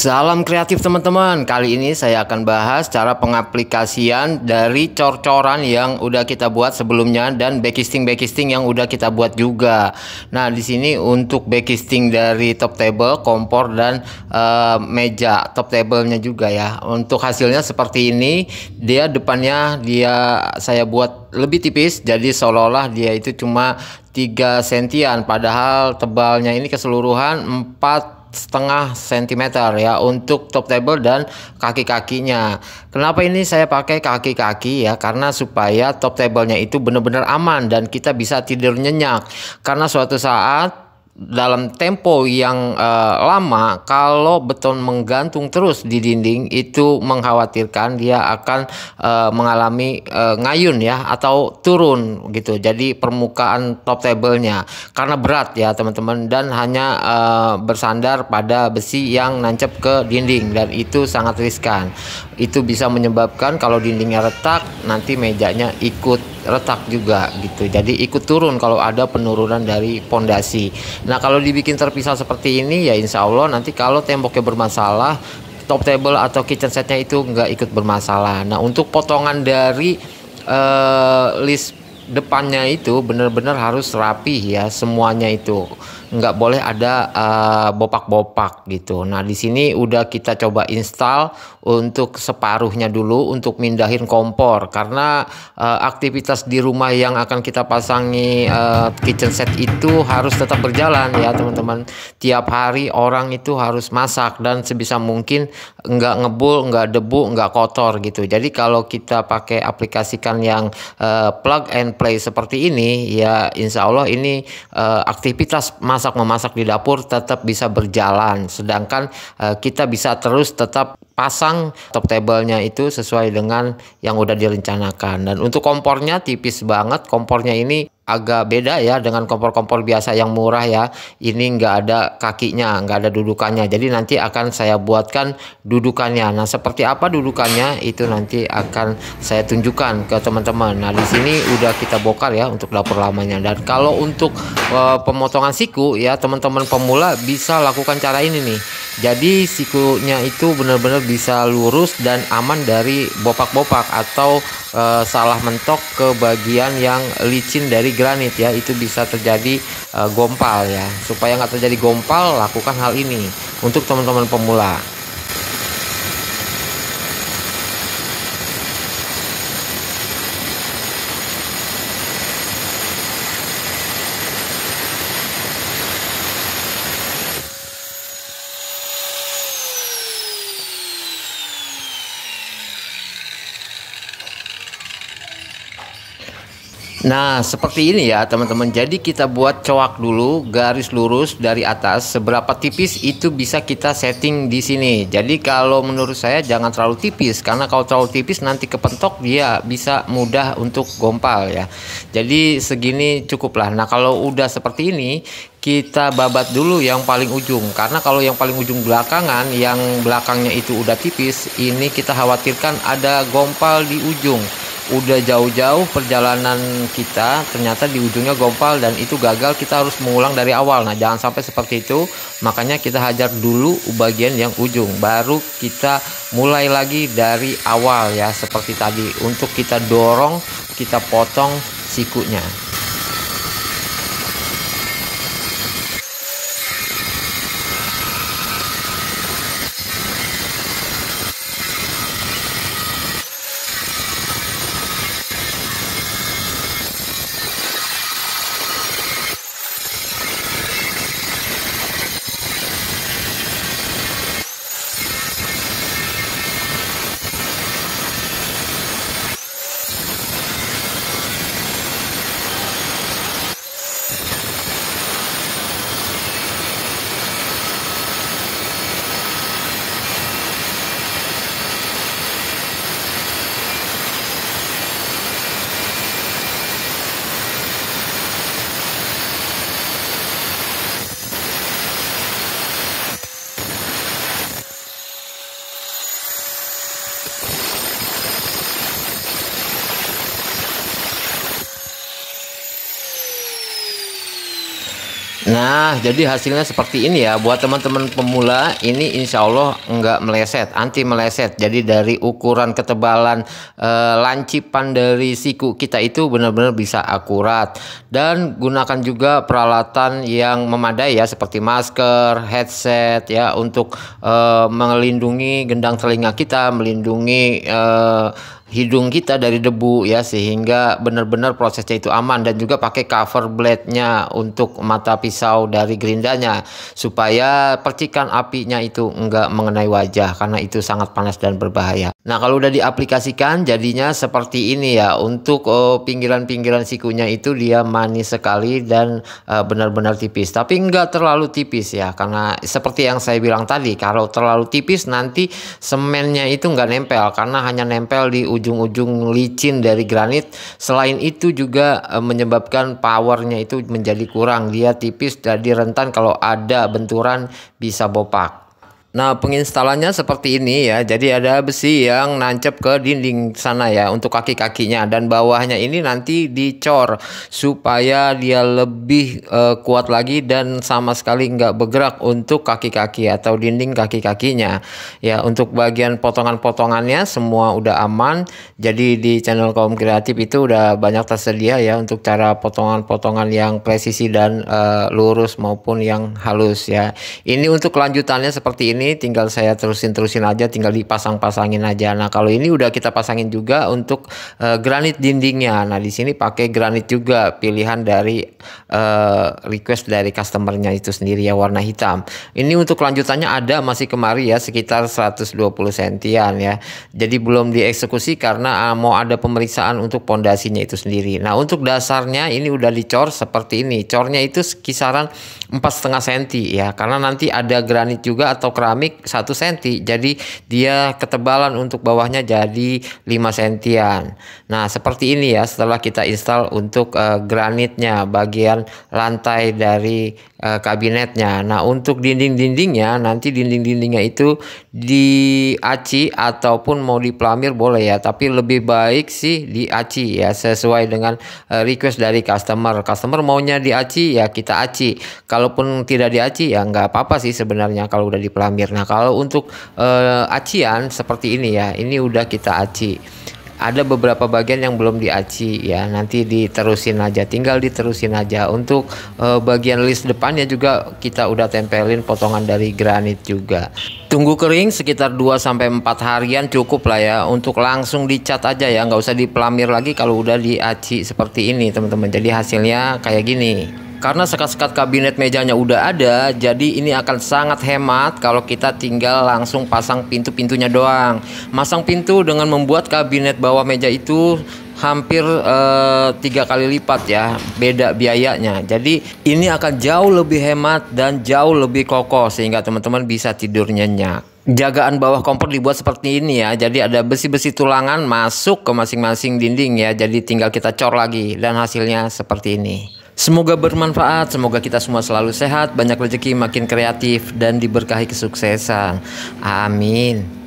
Salam kreatif teman-teman. Kali ini saya akan bahas cara pengaplikasian dari cor-coran yang udah kita buat sebelumnya dan backisting-backisting yang udah kita buat juga. Nah, di sini untuk backisting dari top table, kompor dan uh, meja top table-nya juga ya. Untuk hasilnya seperti ini, dia depannya dia saya buat lebih tipis jadi seolah-olah dia itu cuma 3 sentian padahal tebalnya ini keseluruhan 4 setengah cm ya untuk top table dan kaki-kakinya. Kenapa ini saya pakai kaki-kaki ya? Karena supaya top tablenya itu benar-benar aman dan kita bisa tidur nyenyak. Karena suatu saat dalam tempo yang uh, lama kalau beton menggantung terus di dinding itu mengkhawatirkan dia akan uh, mengalami uh, ngayun ya atau turun gitu jadi permukaan top tablenya karena berat ya teman-teman dan hanya uh, bersandar pada besi yang nancep ke dinding dan itu sangat riskan itu bisa menyebabkan kalau dindingnya retak nanti mejanya ikut retak juga gitu. Jadi ikut turun kalau ada penurunan dari pondasi. Nah kalau dibikin terpisah seperti ini ya insya Allah nanti kalau temboknya bermasalah top table atau kitchen setnya itu nggak ikut bermasalah. Nah untuk potongan dari uh, list depannya itu benar-benar harus rapi ya semuanya itu nggak boleh ada bopak eh, bopak-bopak gitu. Nah di sini udah kita coba install untuk separuhnya dulu untuk mindahin kompor karena uh, aktivitas di rumah yang akan kita pasangi uh, kitchen set itu harus tetap berjalan ya teman-teman. Tiap hari orang itu harus masak dan sebisa mungkin nggak ngebul, nggak debu, nggak kotor gitu. Jadi kalau kita pakai aplikasikan yang uh, plug and play seperti ini ya insya Allah ini uh, aktivitas masak masak-memasak di dapur tetap bisa berjalan sedangkan uh, kita bisa terus tetap pasang top table-nya itu sesuai dengan yang udah direncanakan dan untuk kompornya tipis banget kompornya ini agak beda ya dengan kompor-kompor biasa yang murah ya ini nggak ada kakinya nggak ada dudukannya jadi nanti akan saya buatkan dudukannya nah seperti apa dudukannya itu nanti akan saya tunjukkan ke teman-teman nah di sini udah kita bokar ya untuk dapur lamanya dan kalau untuk uh, pemotongan siku ya teman-teman pemula bisa lakukan cara ini nih jadi sikunya itu benar-benar bisa lurus dan aman dari bopak-bopak atau e, salah mentok ke bagian yang licin dari granit ya itu bisa terjadi e, gompal ya supaya nggak terjadi gompal lakukan hal ini untuk teman-teman pemula Nah, seperti ini ya, teman-teman. Jadi kita buat coak dulu garis lurus dari atas. Seberapa tipis itu bisa kita setting di sini. Jadi kalau menurut saya jangan terlalu tipis karena kalau terlalu tipis nanti kepentok dia bisa mudah untuk gompal ya. Jadi segini cukuplah. Nah, kalau udah seperti ini kita babat dulu yang paling ujung karena kalau yang paling ujung belakangan yang belakangnya itu udah tipis ini kita khawatirkan ada gompal di ujung udah jauh-jauh perjalanan kita ternyata di ujungnya gompal dan itu gagal kita harus mengulang dari awal nah jangan sampai seperti itu makanya kita hajar dulu bagian yang ujung baru kita mulai lagi dari awal ya seperti tadi untuk kita dorong kita potong sikunya Nah, jadi hasilnya seperti ini ya. Buat teman-teman pemula, ini insya Allah nggak meleset, anti meleset. Jadi dari ukuran ketebalan e, lancipan dari siku kita itu benar-benar bisa akurat. Dan gunakan juga peralatan yang memadai ya, seperti masker, headset ya, untuk e, melindungi gendang telinga kita, melindungi... E, hidung kita dari debu ya sehingga benar-benar prosesnya itu aman dan juga pakai cover blade-nya untuk mata pisau dari gerindanya supaya percikan apinya itu enggak mengenai wajah karena itu sangat panas dan berbahaya. Nah, kalau udah diaplikasikan jadinya seperti ini ya. Untuk oh, pinggiran-pinggiran oh, sikunya itu dia manis sekali dan eh, benar-benar uh, tipis, tapi enggak terlalu tipis ya karena seperti yang saya bilang tadi kalau terlalu tipis nanti semennya itu enggak nempel karena hanya nempel di ujung ujung-ujung licin dari granit. Selain itu juga e, menyebabkan powernya itu menjadi kurang. Dia tipis jadi rentan kalau ada benturan bisa bopak. Nah, penginstalannya seperti ini ya. Jadi ada besi yang nancep ke dinding sana ya untuk kaki-kakinya dan bawahnya ini nanti dicor supaya dia lebih uh, kuat lagi dan sama sekali nggak bergerak untuk kaki-kaki atau dinding kaki-kakinya. Ya, untuk bagian potongan-potongannya semua udah aman. Jadi di channel Kaum Kreatif itu udah banyak tersedia ya untuk cara potongan-potongan yang presisi dan uh, lurus maupun yang halus ya. Ini untuk kelanjutannya seperti ini ini tinggal saya terusin-terusin aja, tinggal dipasang-pasangin aja. Nah, kalau ini udah kita pasangin juga untuk uh, granit dindingnya. Nah, di sini pakai granit juga pilihan dari uh, request dari customernya itu sendiri ya warna hitam. Ini untuk lanjutannya ada masih kemari ya sekitar 120 sentian ya. Jadi belum dieksekusi karena uh, mau ada pemeriksaan untuk pondasinya itu sendiri. Nah, untuk dasarnya ini udah dicor seperti ini. Cornya itu kisaran empat setengah senti ya karena nanti ada granit juga atau keramik keramik 1 cm. Jadi dia ketebalan untuk bawahnya jadi 5 cm. Nah, seperti ini ya setelah kita install untuk uh, granitnya bagian lantai dari uh, kabinetnya. Nah, untuk dinding-dindingnya nanti dinding-dindingnya itu diaci ataupun mau diplamir boleh ya, tapi lebih baik sih diaci ya sesuai dengan uh, request dari customer. Customer maunya diaci ya kita aci. Kalaupun tidak diaci ya nggak apa-apa sih sebenarnya kalau udah diplamir pinggir. Nah, kalau untuk uh, acian seperti ini ya, ini udah kita aci. Ada beberapa bagian yang belum diaci ya, nanti diterusin aja, tinggal diterusin aja. Untuk uh, bagian list depannya juga kita udah tempelin potongan dari granit juga. Tunggu kering sekitar 2 4 harian cukup lah ya untuk langsung dicat aja ya, nggak usah dipelamir lagi kalau udah diaci seperti ini, teman-teman. Jadi hasilnya kayak gini. Karena sekat-sekat kabinet mejanya udah ada, jadi ini akan sangat hemat kalau kita tinggal langsung pasang pintu-pintunya doang. Masang pintu dengan membuat kabinet bawah meja itu hampir eh, tiga kali lipat ya beda biayanya jadi ini akan jauh lebih hemat dan jauh lebih kokoh sehingga teman-teman bisa tidur nyenyak jagaan bawah kompor dibuat seperti ini ya jadi ada besi-besi tulangan masuk ke masing-masing dinding ya jadi tinggal kita cor lagi dan hasilnya seperti ini Semoga bermanfaat, semoga kita semua selalu sehat, banyak rezeki, makin kreatif, dan diberkahi kesuksesan. Amin.